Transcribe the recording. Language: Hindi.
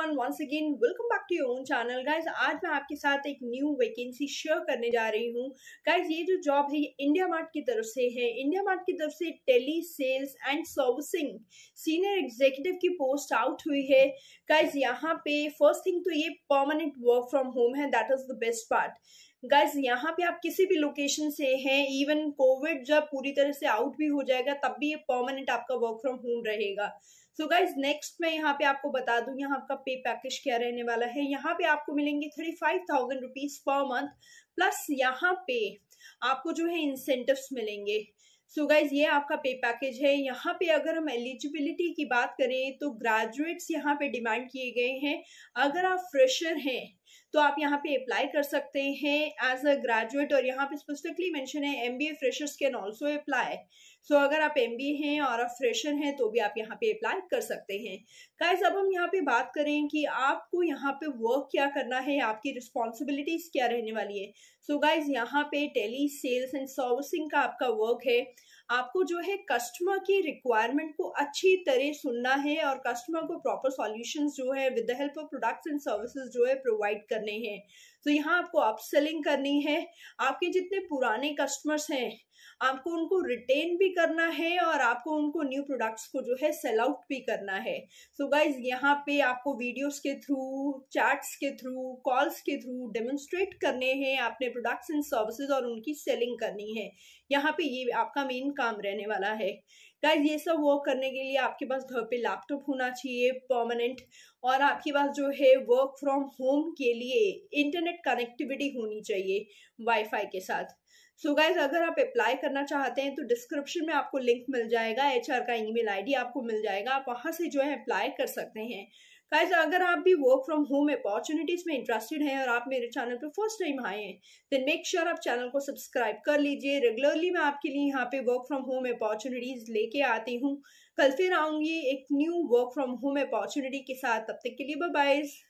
everyone once again welcome back to your own channel guys आज मैं आपके साथ एक न्यू वैकेंसी शेयर करने जा रही हूँ गाइस ये जो जॉब है इंडिया मार्ट की तरफ से है इंडिया मार्ट की तरफ से tele sales and servicing senior executive की पोस्ट आउट हुई है गाइज यहाँ पे फर्स्ट थिंग तो ये परमानेंट वर्क फ्रॉम होम है that is the best part guys यहाँ पे आप किसी भी लोकेशन से हैं इवन कोविड जब पूरी तरह से आउट भी हो जाएगा तब भी ये परमानेंट आपका वर्क फ्रॉम होम रहेगा सो गाइज नेक्स्ट मैं यहाँ पे आपको बता दूँ यहाँ आपका पे पैकेज क्या रहने वाला है यहाँ पे आपको मिलेंगे thirty five thousand rupees per month plus यहाँ पे आपको जो है इंसेंटिव मिलेंगे सो so गाइज ये आपका पे पैकेज है यहाँ पे अगर हम एलिजिबिलिटी की बात करें तो ग्रेजुएट्स यहाँ पे डिमांड किए गए हैं अगर आप फ्रेशर हैं तो आप यहाँ पे अप्लाई कर सकते हैं एज अ ग्रेजुएट और यहाँ पे स्पेसिफिकली मेंशन है M B A freshers can also apply so अगर आप एम बी ए हैं और आप फ्रेशर हैं तो भी आप यहाँ पे अप्लाई कर सकते हैं गाइज अब हम यहाँ पे बात करें कि आपको यहाँ पे वर्क क्या करना है आपकी रिस्पॉन्सिबिलिटीज क्या रहने वाली है सो गाइज यहाँ पे टेली सेल्स एंड सर्विसिंग का आपका वर्क है आपको जो है कस्टमर की रिक्वायरमेंट को अच्छी तरह सुनना है और कस्टमर को प्रॉपर सॉल्यूशंस जो है with the help of products and services जो है प्रोवाइड कर करने हैं तो यहाँ आपको अपसेलिंग करनी है आपके जितने पुराने कस्टमर्स हैं आपको उनको रिटेन भी करना है और आपको उनको न्यू प्रोडक्ट्स को जो है सेल आउट भी करना है सो so गाइज यहाँ पे आपको वीडियोस के थ्रू चैट्स के थ्रू कॉल्स के थ्रू डेमोन्स्ट्रेट करने हैं आपने प्रोडक्ट्स एंड सर्विसेज और उनकी सेलिंग करनी है यहाँ पे ये आपका मेन काम रहने वाला है गाइज ये सब वर्क करने के लिए आपके पास घर पे लैपटॉप होना चाहिए परमानेंट और आपके पास जो है वर्क फ्रॉम होम के लिए इंटरनेट इंटरनेट कनेक्टिविटी होनी चाहिए वाईफाई के साथ सो so गाइज अगर आप अप्लाई करना चाहते हैं तो डिस्क्रिप्शन में आपको लिंक मिल जाएगा एच का ईमेल आईडी आपको मिल जाएगा आप वहाँ से जो है अप्लाई कर सकते हैं गाइज अगर आप भी वर्क फ्रॉम होम अपॉर्चुनिटीज में इंटरेस्टेड हैं और आप मेरे चैनल पर फर्स्ट टाइम आए हैं देन मेक श्योर आप चैनल को सब्सक्राइब कर लीजिए रेगुलरली मैं आपके लिए यहाँ पे वर्क फ्रॉम होम अपॉर्चुनिटीज लेके आती हूँ कल फिर आऊंगी एक new work from home opportunity के साथ तब तक के लिए बाय